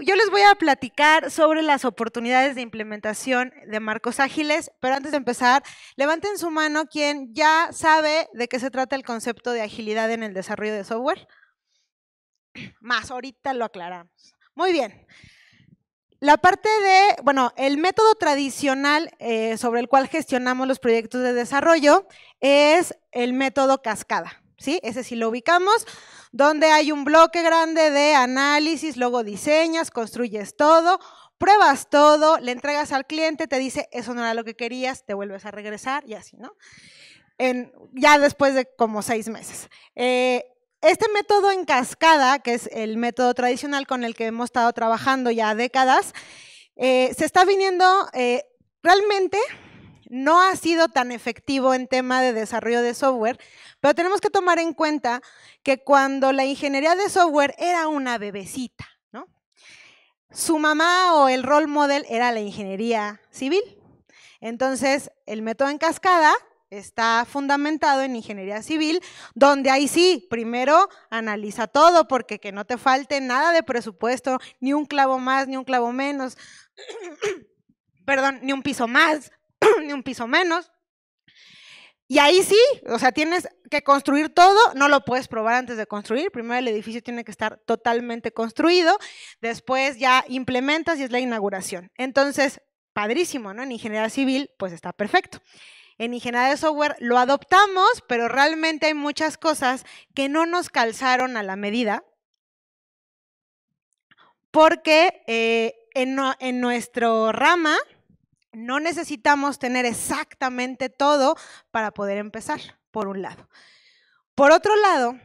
yo les voy a platicar sobre las oportunidades de implementación de marcos ágiles, pero antes de empezar, levanten su mano quien ya sabe de qué se trata el concepto de agilidad en el desarrollo de software. Más, ahorita lo aclaramos. Muy bien. La parte de, bueno, el método tradicional eh, sobre el cual gestionamos los proyectos de desarrollo es el método cascada. ¿sí? Ese sí lo ubicamos, donde hay un bloque grande de análisis, luego diseñas, construyes todo, pruebas todo, le entregas al cliente, te dice, eso no era lo que querías, te vuelves a regresar y así, ¿no? ya después de como seis meses. Eh, este método en cascada, que es el método tradicional con el que hemos estado trabajando ya décadas, eh, se está viniendo eh, realmente no ha sido tan efectivo en tema de desarrollo de software, pero tenemos que tomar en cuenta que cuando la ingeniería de software era una bebecita, ¿no? Su mamá o el role model era la ingeniería civil. Entonces, el método en cascada está fundamentado en ingeniería civil, donde ahí sí, primero analiza todo, porque que no te falte nada de presupuesto, ni un clavo más, ni un clavo menos, perdón, ni un piso más, ni un piso menos. Y ahí sí, o sea, tienes que construir todo, no lo puedes probar antes de construir. Primero el edificio tiene que estar totalmente construido, después ya implementas y es la inauguración. Entonces, padrísimo, ¿no? En ingeniería civil, pues está perfecto. En ingeniería de software lo adoptamos, pero realmente hay muchas cosas que no nos calzaron a la medida, porque eh, en, en nuestro rama no necesitamos tener exactamente todo para poder empezar, por un lado. Por otro lado,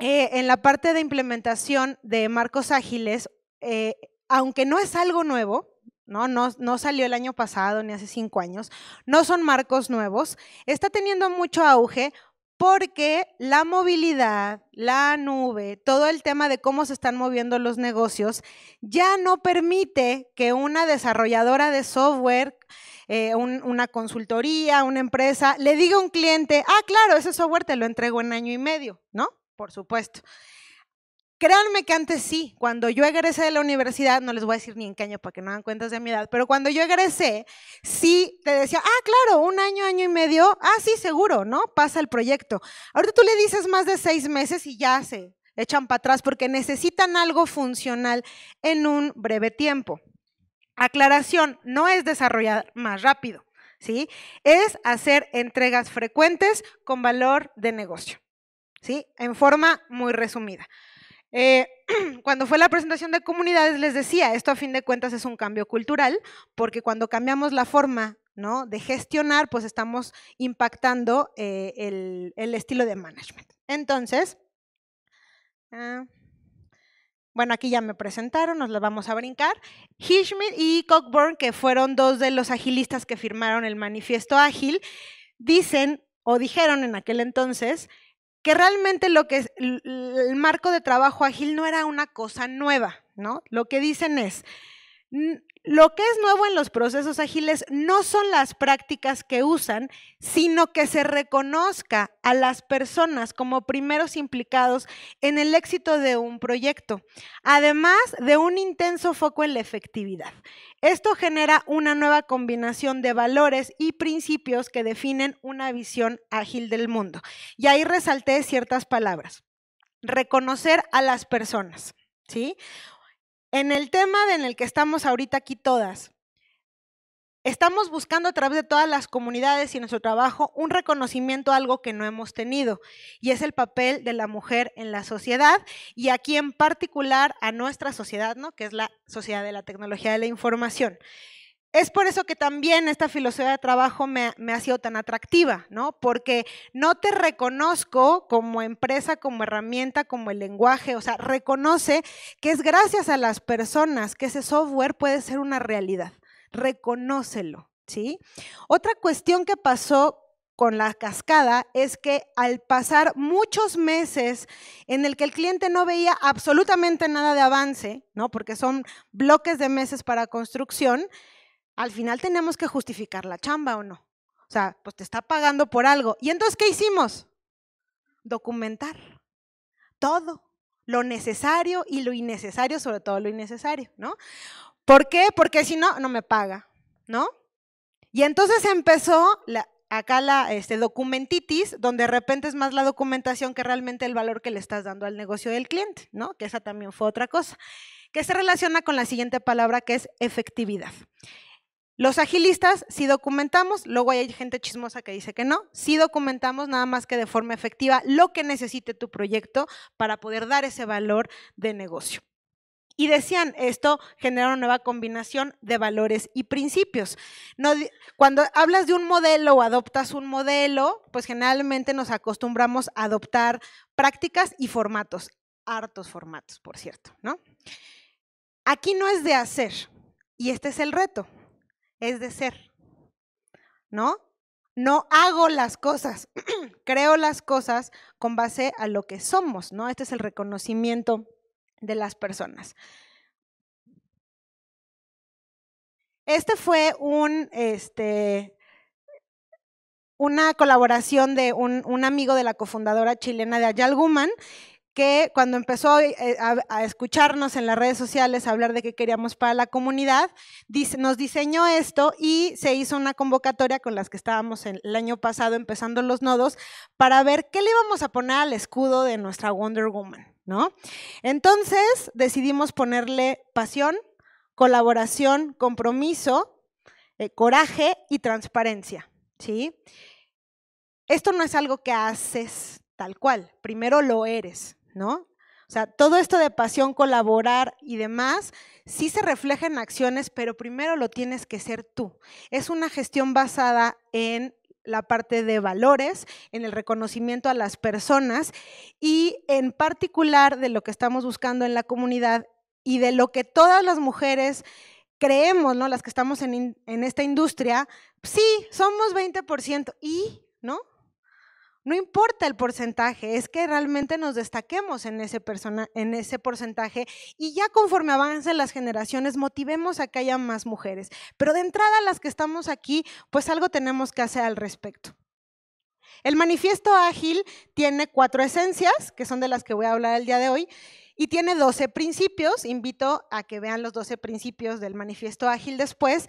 eh, en la parte de implementación de marcos ágiles, eh, aunque no es algo nuevo, No, no salió el año pasado ni hace cinco años, no son marcos nuevos, está teniendo mucho auge porque la movilidad, la nube, todo el tema de cómo se están moviendo los negocios, ya no permite que una desarrolladora de software, eh, una consultoría, una empresa, le diga a un cliente, ah, claro, ese software te lo entrego en año y medio, ¿no? Por supuesto. Créanme que antes sí, cuando yo egresé de la universidad, no les voy a decir ni en qué año para que no hagan cuentas de mi edad, pero cuando yo egresé, sí te decía, ah, claro, un año, año y medio, ah, sí, seguro, ¿no? Pasa el proyecto. Ahorita tú le dices más de seis meses y ya se echan para atrás porque necesitan algo funcional en un breve tiempo. Aclaración, no es desarrollar más rápido, ¿sí? Es hacer entregas frecuentes con valor de negocio, ¿sí? En forma muy resumida. Eh, cuando fue la presentación de comunidades les decía, esto a fin de cuentas es un cambio cultural, porque cuando cambiamos la forma de gestionar, pues estamos impactando eh, el, estilo de management. Entonces, ah, bueno, aquí ya me presentaron, nos las vamos a brincar. Hishman y Cockburn, que fueron dos de los agilistas que firmaron el manifiesto ágil, dicen o dijeron en aquel entonces que realmente lo que es, el marco de trabajo ágil no era una cosa nueva, ¿no? Lo que dicen es, lo que es nuevo en los procesos ágiles no son las prácticas que usan, sino que se reconozca a las personas como primeros implicados en el éxito de un proyecto, además de un intenso foco en la efectividad. Esto genera una nueva combinación de valores y principios que definen una visión ágil del mundo. Y ahí resalté ciertas palabras. Reconocer a las personas, ¿sí? En el tema en el que estamos ahorita aquí todas, estamos buscando a través de todas las comunidades y nuestro trabajo un reconocimiento a algo que no hemos tenido, y es el papel de la mujer en la sociedad, y aquí en particular a nuestra sociedad, ¿no? que es la sociedad de la tecnología de la información. Es por eso que también esta filosofía de trabajo me, ha sido tan atractiva, ¿no? Porque no te reconozco como empresa, como herramienta, como el lenguaje, o sea, reconoce que es gracias a las personas que ese software puede ser una realidad. Reconócelo, ¿sí? Otra cuestión que pasó con la cascada es que al pasar muchos meses en el que el cliente no veía absolutamente nada de avance, ¿no? Porque son bloques de meses para construcción, al final tenemos que justificar la chamba o no. O sea, pues te está pagando por algo. ¿Y entonces qué hicimos? Documentar todo, lo necesario y lo innecesario, sobre todo lo innecesario, ¿no? ¿Por qué? Porque si no, no me paga, ¿no? Y entonces empezó acá la este, documentitis, donde de repente es más la documentación que realmente el valor que le estás dando al negocio del cliente, ¿no? Que esa también fue otra cosa, que se relaciona con la siguiente palabra que es efectividad. Los agilistas si documentamos, luego hay gente chismosa que dice que no, si documentamos nada más que de forma efectiva lo que necesite tu proyecto para poder dar ese valor de negocio. Y decían, esto genera una nueva combinación de valores y principios. cuando hablas de un modelo o adoptas un modelo, pues generalmente nos acostumbramos a adoptar prácticas y formatos, hartos formatos, por cierto, ¿no? Aquí no es de hacer, y este es el reto es de ser, ¿no? No hago las cosas, creo las cosas con base a lo que somos, ¿no? Este es el reconocimiento de las personas. Este fue un, este, una colaboración de un, un, amigo de la cofundadora chilena de Guman, que cuando empezó eh, eh, a, escucharnos en las redes sociales, hablar de qué queríamos para la comunidad, nos diseñó esto y se hizo una convocatoria con las que estábamos el año pasado empezando los nodos para ver qué le íbamos a poner al escudo de nuestra Wonder Woman, Entonces decidimos ponerle pasión, colaboración, compromiso, eh, coraje y transparencia, Esto no es algo que haces tal cual, primero lo eres, ¿no? O sea, todo esto de pasión, colaborar y demás, sí se refleja en acciones, pero primero lo tienes que ser tú. Es una gestión basada en la parte de valores, en el reconocimiento a las personas y en particular de lo que estamos buscando en la comunidad y de lo que todas las mujeres creemos, ¿no? Las que estamos en, en esta industria, sí, somos 20%. ¿Y? ¿No? No importa el porcentaje, es que realmente nos destaquemos en ese, porcentaje y ya conforme avancen las generaciones, motivemos a que haya más mujeres. Pero de entrada, las que estamos aquí, pues algo tenemos que hacer al respecto. El manifiesto ágil tiene cuatro esencias, que son de las que voy a hablar el día de hoy, y tiene 12 principios. Invito a que vean los 12 principios del manifiesto ágil después.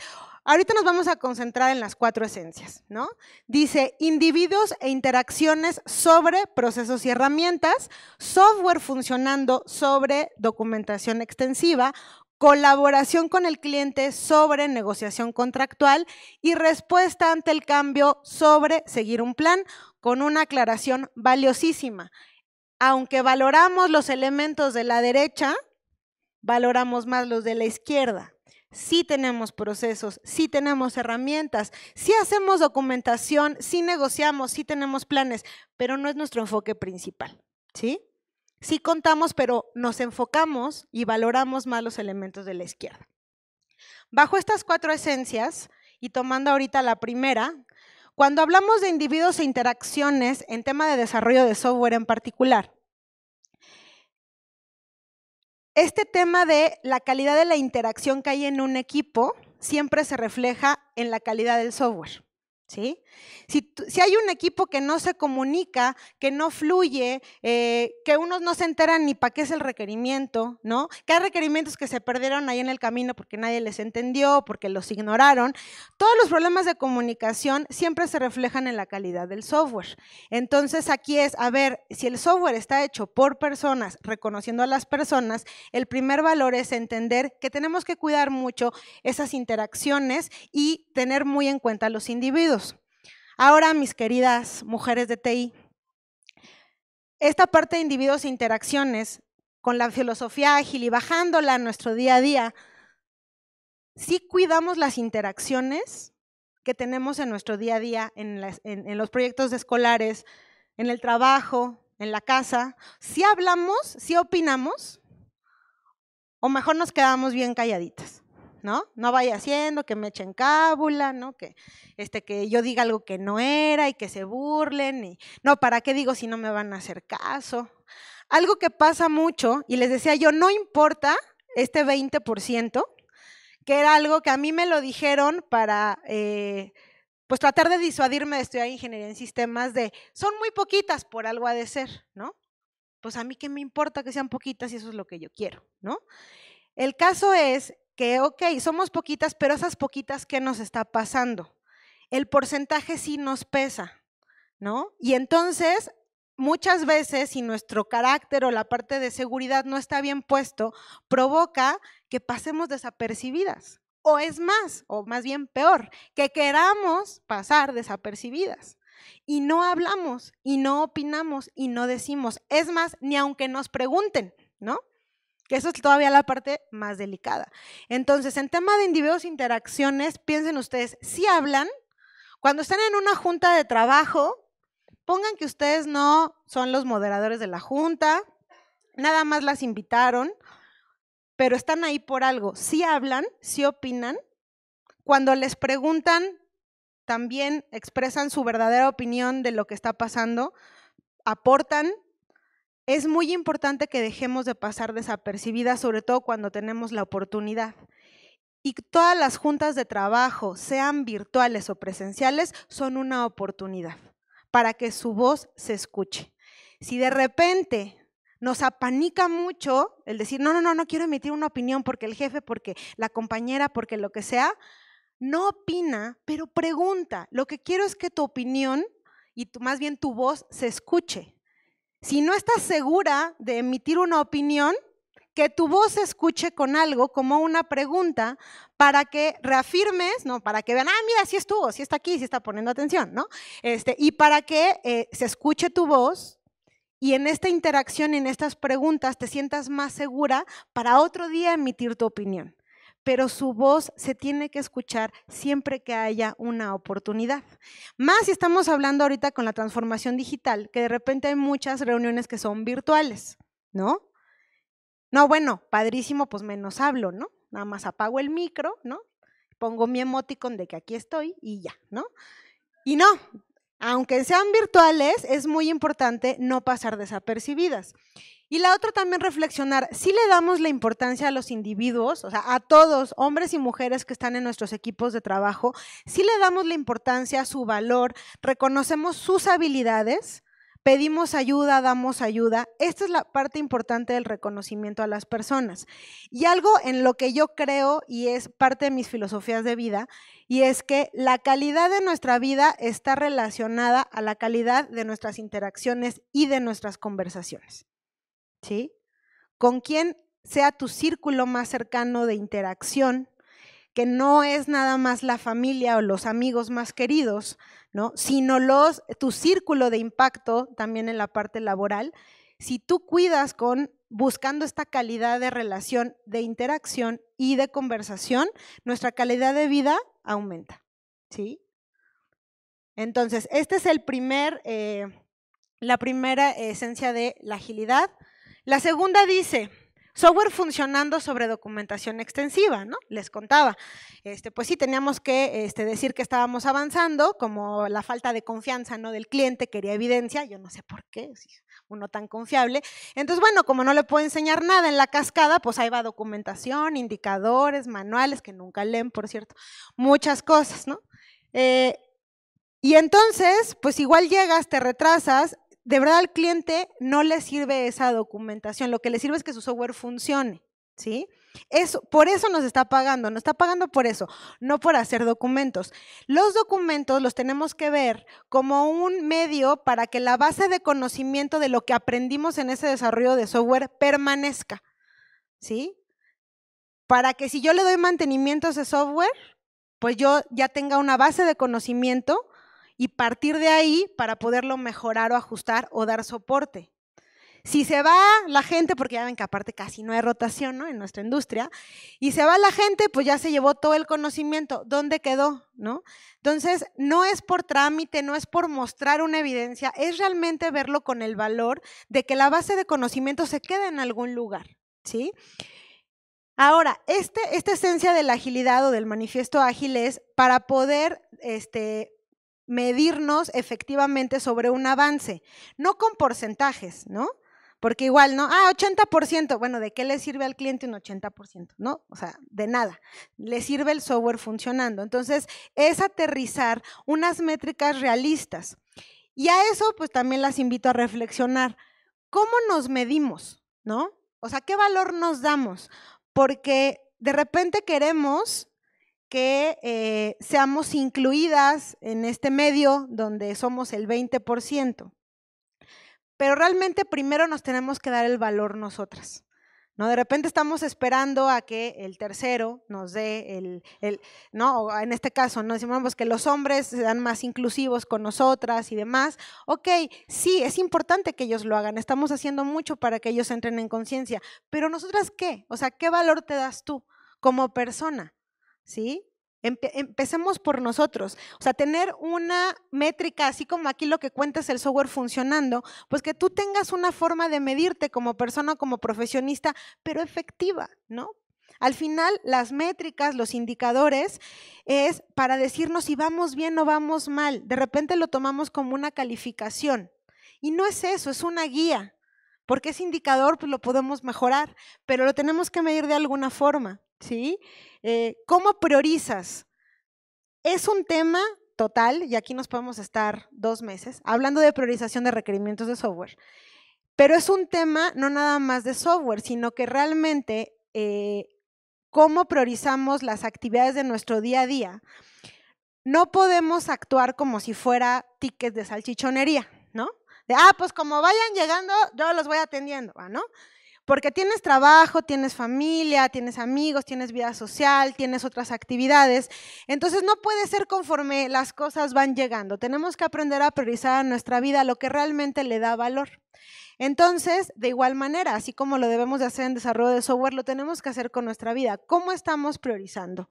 Ahorita nos vamos a concentrar en las cuatro esencias, ¿no? Dice individuos e interacciones sobre procesos y herramientas, software funcionando sobre documentación extensiva, colaboración con el cliente sobre negociación contractual y respuesta ante el cambio sobre seguir un plan con una aclaración valiosísima. Aunque valoramos los elementos de la derecha, valoramos más los de la izquierda sí tenemos procesos, sí tenemos herramientas, sí hacemos documentación, sí negociamos, sí tenemos planes, pero no es nuestro enfoque principal, ¿sí? Sí contamos, pero nos enfocamos y valoramos más los elementos de la izquierda. Bajo estas cuatro esencias, y tomando ahorita la primera, cuando hablamos de individuos e interacciones en tema de desarrollo de software en particular, este tema de la calidad de la interacción que hay en un equipo siempre se refleja en la calidad del software. ¿Sí? Si, hay un equipo que no se comunica, que no fluye, eh, que unos no se enteran ni para qué es el requerimiento, ¿no? Que hay requerimientos que se perdieron ahí en el camino porque nadie les entendió, porque los ignoraron. Todos los problemas de comunicación siempre se reflejan en la calidad del software. Entonces aquí es, a ver, si el software está hecho por personas, reconociendo a las personas, el primer valor es entender que tenemos que cuidar mucho esas interacciones y tener muy en cuenta a los individuos. Ahora, mis queridas mujeres de TI, esta parte de individuos e interacciones con la filosofía ágil y bajándola a nuestro día a día, si cuidamos las interacciones que tenemos en nuestro día a día, en, los proyectos escolares, en el trabajo, en la casa, si hablamos, si opinamos, o mejor nos quedamos bien calladitas. ¿no? No vaya haciendo que me echen cábula, ¿no? Que, este, que yo diga algo que no era y que se burlen. Y, no, ¿para qué digo si no me van a hacer caso? Algo que pasa mucho, y les decía yo, no importa este 20%, que era algo que a mí me lo dijeron para... Eh, pues tratar de disuadirme de estudiar ingeniería en sistemas de, son muy poquitas, por algo ha de ser, ¿no? Pues a mí qué me importa que sean poquitas y eso es lo que yo quiero, ¿no? El caso es que, ok, somos poquitas, pero esas poquitas, ¿qué nos está pasando? El porcentaje sí nos pesa, ¿no? Y entonces, muchas veces, si nuestro carácter o la parte de seguridad no está bien puesto, provoca que pasemos desapercibidas. O es más, o más bien peor, que queramos pasar desapercibidas. Y no hablamos, y no opinamos, y no decimos. Es más, ni aunque nos pregunten, ¿no? que eso es todavía la parte más delicada. Entonces, en tema de individuos e interacciones, piensen ustedes, si hablan, cuando están en una junta de trabajo, pongan que ustedes no son los moderadores de la junta, nada más las invitaron, pero están ahí por algo. Si hablan, si opinan, cuando les preguntan, también expresan su verdadera opinión de lo que está pasando, aportan es muy importante que dejemos de pasar desapercibidas, sobre todo cuando tenemos la oportunidad. Y todas las juntas de trabajo, sean virtuales o presenciales, son una oportunidad para que su voz se escuche. Si de repente nos apanica mucho el decir, no, no, no, no quiero emitir una opinión porque el jefe, porque la compañera, porque lo que sea, no opina, pero pregunta. Lo que quiero es que tu opinión y más bien tu voz se escuche. Si no estás segura de emitir una opinión, que tu voz se escuche con algo, como una pregunta, para que reafirmes, ¿no? Para que vean, ah, mira, sí estuvo, sí está aquí, sí está poniendo atención, ¿no? Este, y para que eh, se escuche tu voz y en esta interacción, en estas preguntas, te sientas más segura para otro día emitir tu opinión pero su voz se tiene que escuchar siempre que haya una oportunidad. Más si estamos hablando ahorita con la transformación digital, que de repente hay muchas reuniones que son virtuales, ¿no? No, bueno, padrísimo, pues menos hablo, ¿no? Nada más apago el micro, ¿no? Pongo mi emoticon de que aquí estoy y ya, ¿no? Y no, aunque sean virtuales, es muy importante no pasar desapercibidas. Y la otra también reflexionar, si le damos la importancia a los individuos, o sea, a todos, hombres y mujeres que están en nuestros equipos de trabajo, si le damos la importancia, a su valor, reconocemos sus habilidades, pedimos ayuda, damos ayuda. Esta es la parte importante del reconocimiento a las personas. Y algo en lo que yo creo y es parte de mis filosofías de vida, y es que la calidad de nuestra vida está relacionada a la calidad de nuestras interacciones y de nuestras conversaciones. ¿sí? Con quien sea tu círculo más cercano de interacción, que no es nada más la familia o los amigos más queridos, ¿no? sino los, tu círculo de impacto también en la parte laboral. Si tú cuidas con buscando esta calidad de relación, de interacción y de conversación, nuestra calidad de vida aumenta. ¿sí? Entonces, esta es el primer, eh, la primera esencia de la agilidad. La segunda dice, software funcionando sobre documentación extensiva, ¿no? Les contaba. Este, pues sí, teníamos que este, decir que estábamos avanzando, como la falta de confianza ¿no? del cliente quería evidencia, yo no sé por qué, uno tan confiable. Entonces, bueno, como no le puedo enseñar nada en la cascada, pues ahí va documentación, indicadores, manuales, que nunca leen, por cierto, muchas cosas, ¿no? Eh, y entonces, pues igual llegas, te retrasas, de verdad al cliente no le sirve esa documentación, lo que le sirve es que su software funcione, ¿sí? por eso nos está pagando, nos está pagando por eso, no por hacer documentos. Los documentos los tenemos que ver como un medio para que la base de conocimiento de lo que aprendimos en ese desarrollo de software permanezca, ¿sí? Para que si yo le doy mantenimiento a ese software, pues yo ya tenga una base de conocimiento y partir de ahí para poderlo mejorar o ajustar o dar soporte. Si se va la gente, porque ya ven que aparte casi no hay rotación ¿no? en nuestra industria, y se va la gente, pues ya se llevó todo el conocimiento. ¿Dónde quedó? ¿no? Entonces, no es por trámite, no es por mostrar una evidencia, es realmente verlo con el valor de que la base de conocimiento se quede en algún lugar. ¿sí? Ahora, este, esta esencia de la agilidad o del manifiesto ágil es para poder este, medirnos efectivamente sobre un avance, no con porcentajes, ¿no? Porque igual, ¿no? Ah, 80%, bueno, ¿de qué le sirve al cliente un 80%? ¿No? O sea, de nada. Le sirve el software funcionando. Entonces, es aterrizar unas métricas realistas. Y a eso, pues también las invito a reflexionar. ¿Cómo nos medimos? ¿No? O sea, ¿qué valor nos damos? Porque de repente queremos que eh, seamos incluidas en este medio donde somos el 20%. Pero realmente primero nos tenemos que dar el valor nosotras. ¿no? De repente estamos esperando a que el tercero nos dé el, ¿no? En este caso, ¿no? Decimos pues que los hombres sean más inclusivos con nosotras y demás. Ok, sí, es importante que ellos lo hagan. Estamos haciendo mucho para que ellos entren en conciencia. Pero nosotras qué? O sea, ¿qué valor te das tú como persona? ¿sí? empecemos por nosotros. O sea, tener una métrica, así como aquí lo que cuenta es el software funcionando, pues que tú tengas una forma de medirte como persona, como profesionista, pero efectiva, ¿no? Al final, las métricas, los indicadores, es para decirnos si vamos bien o vamos mal. De repente lo tomamos como una calificación. Y no es eso, es una guía. Porque ese indicador pues, lo podemos mejorar, pero lo tenemos que medir de alguna forma. ¿sí? Eh, ¿Cómo priorizas? Es un tema total, y aquí nos podemos estar dos meses, hablando de priorización de requerimientos de software, pero es un tema no nada más de software, sino que realmente eh, cómo priorizamos las actividades de nuestro día a día. No podemos actuar como si fuera tickets de salchichonería, ¿no? De, ah, pues como vayan llegando, yo los voy atendiendo, ¿no? porque tienes trabajo, tienes familia, tienes amigos, tienes vida social, tienes otras actividades. Entonces no puede ser conforme las cosas van llegando. Tenemos que aprender a priorizar nuestra vida lo que realmente le da valor. Entonces, de igual manera, así como lo debemos de hacer en desarrollo de software, lo tenemos que hacer con nuestra vida. ¿Cómo estamos priorizando?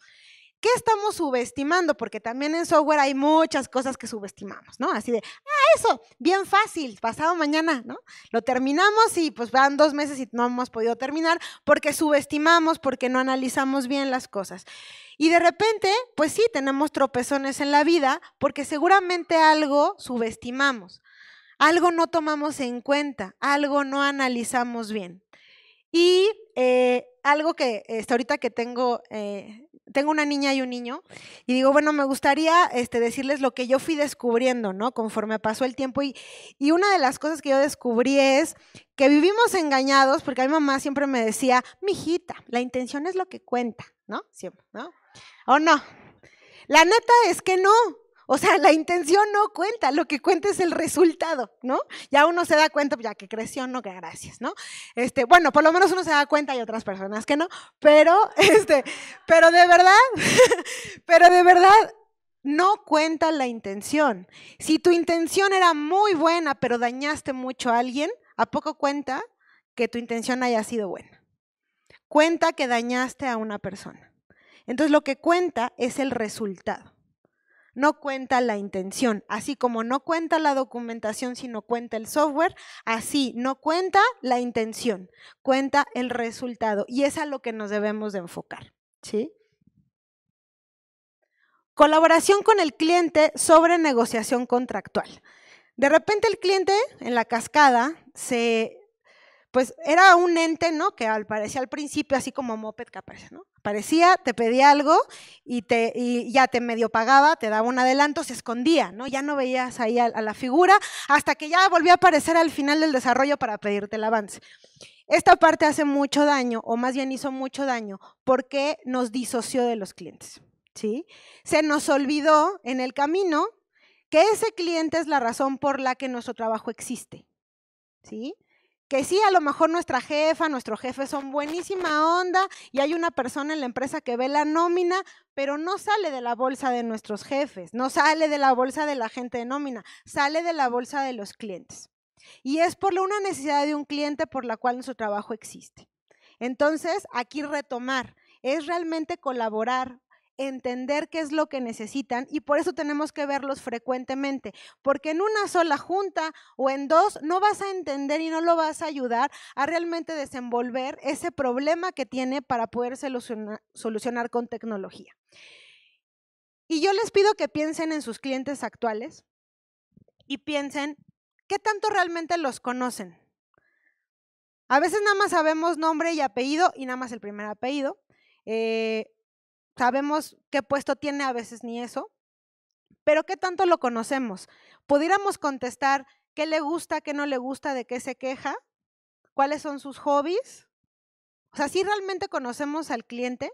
¿Qué estamos subestimando? Porque también en software hay muchas cosas que subestimamos, ¿no? Así de, ah, eso, bien fácil, pasado mañana, ¿no? Lo terminamos y pues van dos meses y no hemos podido terminar porque subestimamos, porque no analizamos bien las cosas. Y de repente, pues sí, tenemos tropezones en la vida porque seguramente algo subestimamos, algo no tomamos en cuenta, algo no analizamos bien. Y eh, algo que hasta este, ahorita que tengo... Eh, tengo una niña y un niño, y digo, bueno, me gustaría este, decirles lo que yo fui descubriendo, ¿no? Conforme pasó el tiempo. Y, y una de las cosas que yo descubrí es que vivimos engañados, porque mi mamá siempre me decía, mijita, la intención es lo que cuenta, ¿no? Siempre, ¿no? ¿O no? La neta es que no. O sea, la intención no cuenta, lo que cuenta es el resultado, ¿no? Ya uno se da cuenta, pues, ya que creció, no, que gracias, ¿no? Este, bueno, por lo menos uno se da cuenta y otras personas que no, pero, este, pero de verdad, pero de verdad, no cuenta la intención. Si tu intención era muy buena, pero dañaste mucho a alguien, ¿a poco cuenta que tu intención haya sido buena? Cuenta que dañaste a una persona. Entonces lo que cuenta es el resultado no cuenta la intención. Así como no cuenta la documentación, sino cuenta el software, así no cuenta la intención, cuenta el resultado. Y es a lo que nos debemos de enfocar. ¿Sí? Colaboración con el cliente sobre negociación contractual. De repente el cliente en la cascada se pues era un ente, ¿no? Que al parecía al principio así como moped que aparece, ¿no? Aparecía, te pedía algo y, te, y ya te medio pagaba, te daba un adelanto, se escondía, ¿no? Ya no veías ahí a, la figura hasta que ya volvió a aparecer al final del desarrollo para pedirte el avance. Esta parte hace mucho daño, o más bien hizo mucho daño, porque nos disoció de los clientes, ¿sí? Se nos olvidó en el camino que ese cliente es la razón por la que nuestro trabajo existe, ¿sí? que sí, a lo mejor nuestra jefa, nuestro jefe son buenísima onda y hay una persona en la empresa que ve la nómina, pero no sale de la bolsa de nuestros jefes, no sale de la bolsa de la gente de nómina, sale de la bolsa de los clientes. Y es por una necesidad de un cliente por la cual nuestro trabajo existe. Entonces, aquí retomar, es realmente colaborar entender qué es lo que necesitan y por eso tenemos que verlos frecuentemente, porque en una sola junta o en dos no vas a entender y no lo vas a ayudar a realmente desenvolver ese problema que tiene para poder solucionar con tecnología. Y yo les pido que piensen en sus clientes actuales y piensen qué tanto realmente los conocen. A veces nada más sabemos nombre y apellido y nada más el primer apellido. Eh, sabemos qué puesto tiene, a veces ni eso, pero qué tanto lo conocemos. Pudiéramos contestar qué le gusta, qué no le gusta, de qué se queja, cuáles son sus hobbies. O sea, si realmente conocemos al cliente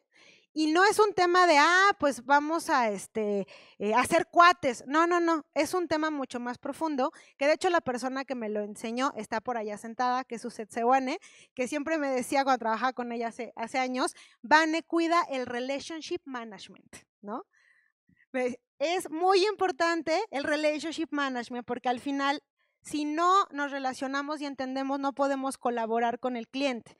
y no es un tema de, ah, pues vamos a este, eh, hacer cuates. No, no, no. Es un tema mucho más profundo, que de hecho la persona que me lo enseñó está por allá sentada, que es Suset Sewane, que siempre me decía cuando trabajaba con ella hace, hace años, Vane cuida el relationship management, ¿no? Es muy importante el relationship management porque al final si no nos relacionamos y entendemos, no podemos colaborar con el cliente.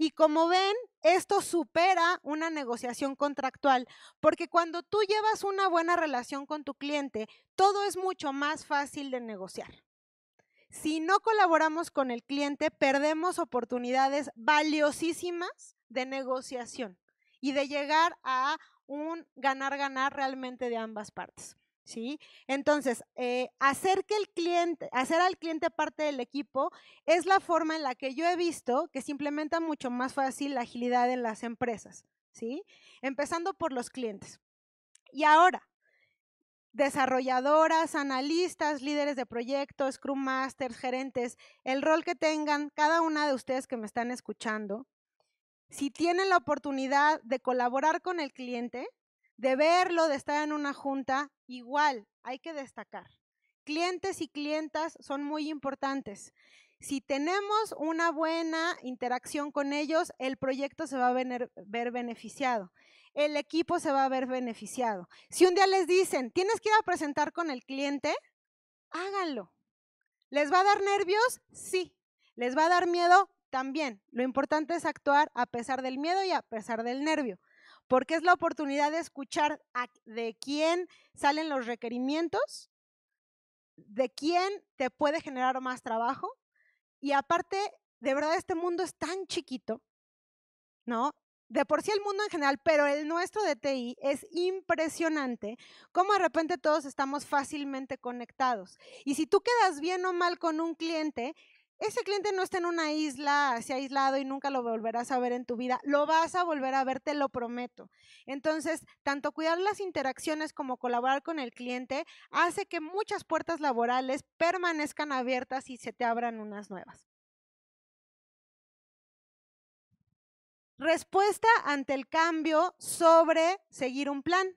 Y como ven, esto supera una negociación contractual, porque cuando tú llevas una buena relación con tu cliente, todo es mucho más fácil de negociar. Si no colaboramos con el cliente, perdemos oportunidades valiosísimas de negociación y de llegar a un ganar-ganar realmente de ambas partes. ¿sí? Entonces, eh, hacer que el cliente, hacer al cliente parte del equipo es la forma en la que yo he visto que se implementa mucho más fácil la agilidad en las empresas, ¿sí? Empezando por los clientes. Y ahora, desarrolladoras, analistas, líderes de proyectos, Scrum Masters, gerentes, el rol que tengan cada una de ustedes que me están escuchando, si tienen la oportunidad de colaborar con el cliente, de verlo, de estar en una junta, igual hay que destacar. Clientes y clientas son muy importantes. Si tenemos una buena interacción con ellos, el proyecto se va a ver, beneficiado el equipo se va a ver beneficiado. Si un día les dicen, tienes que ir a presentar con el cliente, háganlo. ¿Les va a dar nervios? Sí. ¿Les va a dar miedo? También. Lo importante es actuar a pesar del miedo y a pesar del nervio porque es la oportunidad de escuchar de quién salen los requerimientos, de quién te puede generar más trabajo. Y aparte, de verdad, este mundo es tan chiquito, ¿no? De por sí el mundo en general, pero el nuestro de TI es impresionante cómo de repente todos estamos fácilmente conectados. Y si tú quedas bien o mal con un cliente, ese cliente no está en una isla se ha aislado y nunca lo volverás a ver en tu vida. Lo vas a volver a ver, te lo prometo. Entonces, tanto cuidar las interacciones como colaborar con el cliente hace que muchas puertas laborales permanezcan abiertas y se te abran unas nuevas. Respuesta ante el cambio sobre seguir un plan.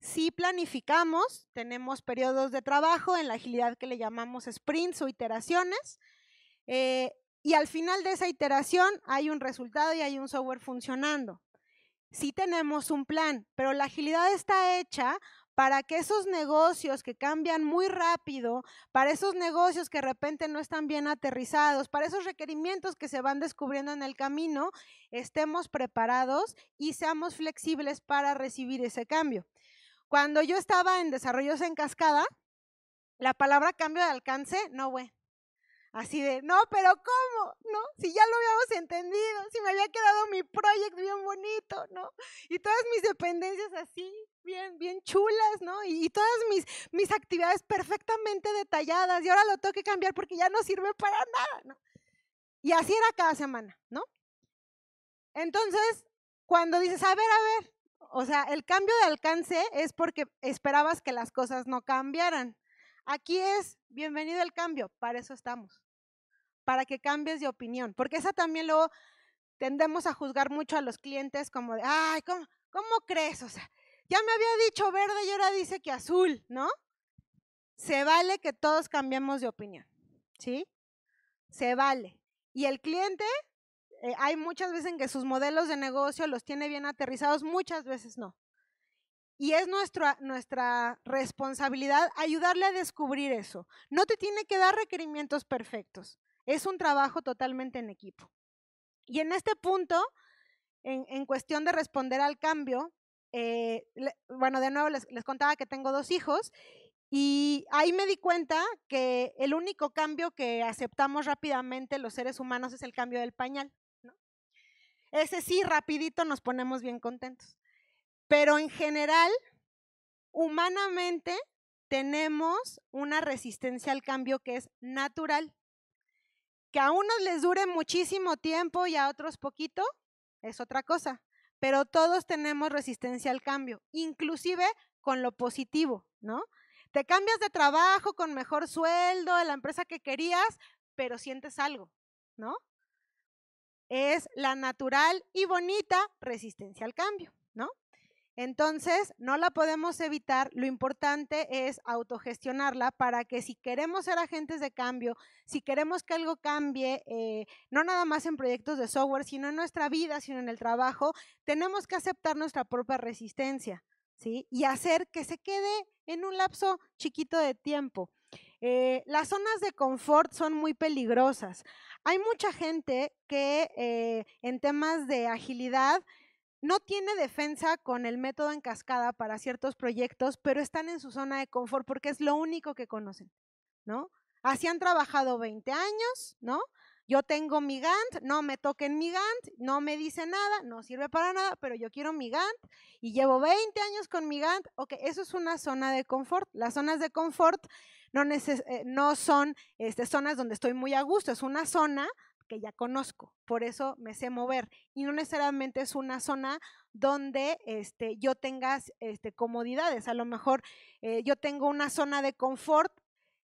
Si planificamos, tenemos periodos de trabajo en la agilidad que le llamamos sprints o iteraciones eh, y al final de esa iteración hay un resultado y hay un software funcionando. Sí tenemos un plan, pero la agilidad está hecha para que esos negocios que cambian muy rápido, para esos negocios que de repente no están bien aterrizados, para esos requerimientos que se van descubriendo en el camino, estemos preparados y seamos flexibles para recibir ese cambio. Cuando yo estaba en desarrollos en cascada, la palabra cambio de alcance, no, fue. Así de, no, pero ¿cómo? ¿No? Si ya lo habíamos entendido, si me había quedado mi proyecto bien bonito, ¿no? Y todas mis dependencias así, bien, bien chulas, ¿no? Y, todas mis, mis actividades perfectamente detalladas, y ahora lo tengo que cambiar porque ya no sirve para nada, ¿no? Y así era cada semana, ¿no? Entonces, cuando dices, a ver, a ver, o sea, el cambio de alcance es porque esperabas que las cosas no cambiaran. Aquí es, bienvenido el cambio, para eso estamos para que cambies de opinión, porque esa también luego tendemos a juzgar mucho a los clientes como de, ay, ¿cómo, crees? O sea, ya me había dicho verde y ahora dice que azul, ¿no? Se vale que todos cambiemos de opinión, ¿sí? Se vale. Y el cliente, eh, hay muchas veces en que sus modelos de negocio los tiene bien aterrizados, muchas veces no. Y es nuestra responsabilidad ayudarle a descubrir eso. No te tiene que dar requerimientos perfectos. Es un trabajo totalmente en equipo. Y en este punto, en, cuestión de responder al cambio, eh, bueno, de nuevo les, contaba que tengo dos hijos y ahí me di cuenta que el único cambio que aceptamos rápidamente los seres humanos es el cambio del pañal. Ese sí, rapidito nos ponemos bien contentos. Pero en general, humanamente tenemos una resistencia al cambio que es natural. Que a unos les dure muchísimo tiempo y a otros poquito, es otra cosa. Pero todos tenemos resistencia al cambio, inclusive con lo positivo, ¿no? Te cambias de trabajo con mejor sueldo, de la empresa que querías, pero sientes algo, ¿no? Es la natural y bonita resistencia al cambio. Entonces, no la podemos evitar, lo importante es autogestionarla para que si queremos ser agentes de cambio, si queremos que algo cambie, eh, no nada más en proyectos de software, sino en nuestra vida, sino en el trabajo, tenemos que aceptar nuestra propia resistencia, ¿sí? Y hacer que se quede en un lapso chiquito de tiempo. Eh, las zonas de confort son muy peligrosas. Hay mucha gente que eh, en temas de agilidad, no tiene defensa con el método en cascada para ciertos proyectos, pero están en su zona de confort porque es lo único que conocen, ¿no? Así han trabajado 20 años, ¿no? Yo tengo mi Gantt, no me toquen mi Gantt, no me dice nada, no sirve para nada, pero yo quiero mi Gantt y llevo 20 años con mi Gantt. Ok, eso es una zona de confort. Las zonas de confort no, eh, son este, zonas donde estoy muy a gusto, es una zona que ya conozco, por eso me sé mover. Y no necesariamente es una zona donde este, yo tenga este, comodidades. A lo mejor eh, yo tengo una zona de confort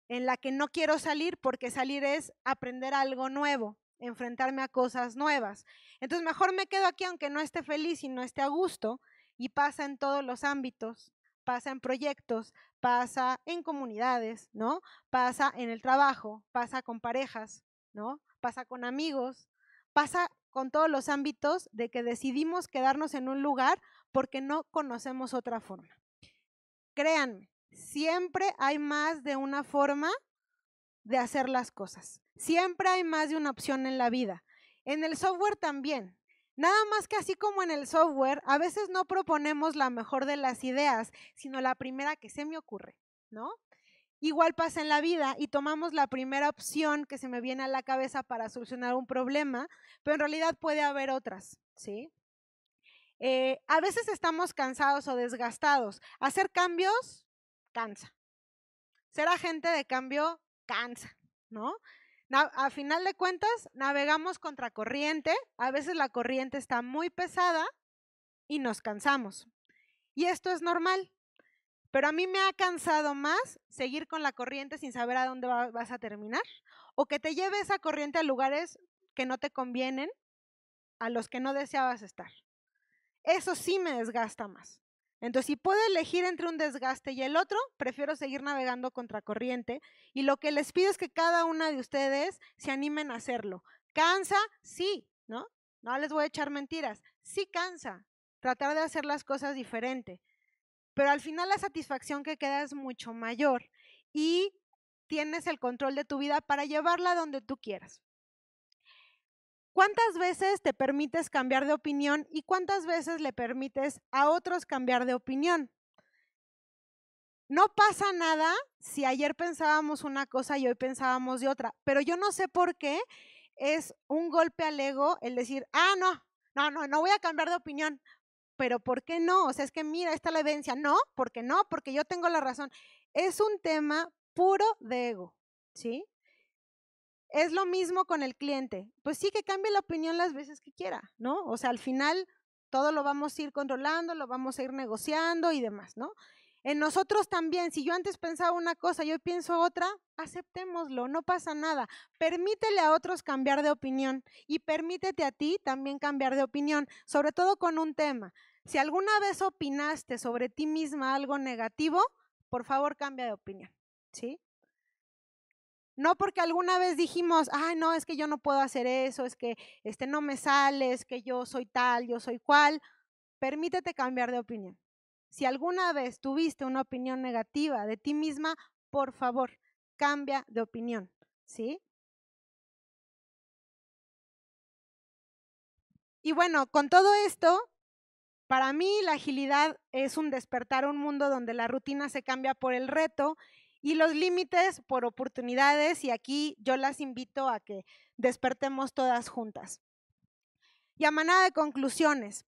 en la que no quiero salir porque salir es aprender algo nuevo, enfrentarme a cosas nuevas. Entonces mejor me quedo aquí aunque no esté feliz y no esté a gusto y pasa en todos los ámbitos, pasa en proyectos, pasa en comunidades, ¿no? Pasa en el trabajo, pasa con parejas, ¿no? pasa con amigos, pasa con todos los ámbitos de que decidimos quedarnos en un lugar porque no conocemos otra forma. Créanme, siempre hay más de una forma de hacer las cosas. Siempre hay más de una opción en la vida. En el software también. Nada más que así como en el software, a veces no proponemos la mejor de las ideas, sino la primera que se me ocurre, ¿no? Igual pasa en la vida y tomamos la primera opción que se me viene a la cabeza para solucionar un problema, pero en realidad puede haber otras, ¿sí? Eh, a veces estamos cansados o desgastados. Hacer cambios cansa. Ser agente de cambio cansa, ¿no? A final de cuentas, navegamos contra corriente, a veces la corriente está muy pesada y nos cansamos. Y esto es normal, pero a mí me ha cansado más seguir con la corriente sin saber a dónde vas a terminar o que te lleve esa corriente a lugares que no te convienen, a los que no deseabas estar. Eso sí me desgasta más. Entonces, si puedo elegir entre un desgaste y el otro, prefiero seguir navegando contra corriente. Y lo que les pido es que cada una de ustedes se animen a hacerlo. ¿Cansa? Sí, ¿no? No les voy a echar mentiras. Sí cansa tratar de hacer las cosas diferente pero al final la satisfacción que queda es mucho mayor y tienes el control de tu vida para llevarla donde tú quieras. ¿Cuántas veces te permites cambiar de opinión y cuántas veces le permites a otros cambiar de opinión? No pasa nada si ayer pensábamos una cosa y hoy pensábamos de otra, pero yo no sé por qué es un golpe al ego el decir, ah, no, no, no, no voy a cambiar de opinión, pero ¿por qué no? O sea, es que mira, está la evidencia. No, ¿por qué no, porque yo tengo la razón. Es un tema puro de ego, ¿sí? Es lo mismo con el cliente. Pues sí que cambie la opinión las veces que quiera, ¿no? O sea, al final todo lo vamos a ir controlando, lo vamos a ir negociando y demás, ¿no? En nosotros también, si yo antes pensaba una cosa y hoy pienso otra, aceptémoslo, no pasa nada. Permítele a otros cambiar de opinión y permítete a ti también cambiar de opinión, sobre todo con un tema. Si alguna vez opinaste sobre ti misma algo negativo, por favor cambia de opinión, ¿sí? No porque alguna vez dijimos, ay, no, es que yo no puedo hacer eso, es que este no me sale, es que yo soy tal, yo soy cual. Permítete cambiar de opinión. Si alguna vez tuviste una opinión negativa de ti misma, por favor, cambia de opinión, ¿sí? Y bueno, con todo esto, para mí la agilidad es un despertar a un mundo donde la rutina se cambia por el reto y los límites por oportunidades y aquí yo las invito a que despertemos todas juntas. Y a manada de conclusiones,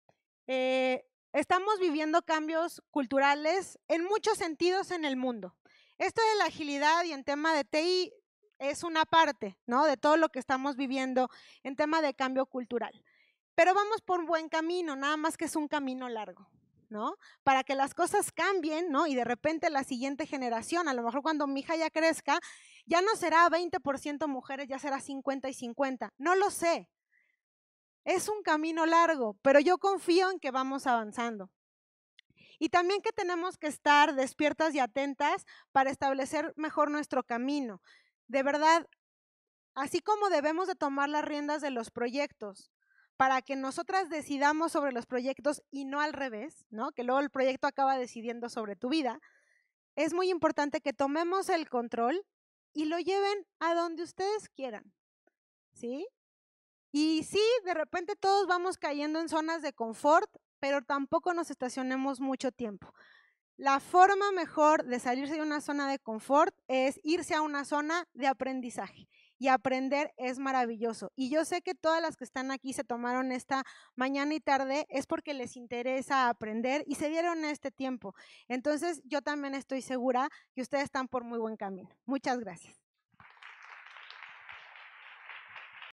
eh, Estamos viviendo cambios culturales en muchos sentidos en el mundo. Esto de la agilidad y en tema de TI es una parte, ¿no? De todo lo que estamos viviendo en tema de cambio cultural. Pero vamos por un buen camino, nada más que es un camino largo. ¿no? Para que las cosas cambien, ¿no? Y de repente la siguiente generación, a lo mejor cuando mi hija ya crezca, ya no será 20% mujeres, ya será 50 y 50. No lo sé, es un camino largo, pero yo confío en que vamos avanzando. Y también que tenemos que estar despiertas y atentas para establecer mejor nuestro camino. De verdad, así como debemos de tomar las riendas de los proyectos, para que nosotras decidamos sobre los proyectos y no al revés, ¿no? Que luego el proyecto acaba decidiendo sobre tu vida. Es muy importante que tomemos el control y lo lleven a donde ustedes quieran. ¿Sí? Y sí, de repente todos vamos cayendo en zonas de confort, pero tampoco nos estacionemos mucho tiempo. La forma mejor de salirse de una zona de confort es irse a una zona de aprendizaje. Y aprender es maravilloso. Y yo sé que todas las que están aquí se tomaron esta mañana y tarde es porque les interesa aprender y se dieron este tiempo. Entonces yo también estoy segura que ustedes están por muy buen camino. Muchas gracias.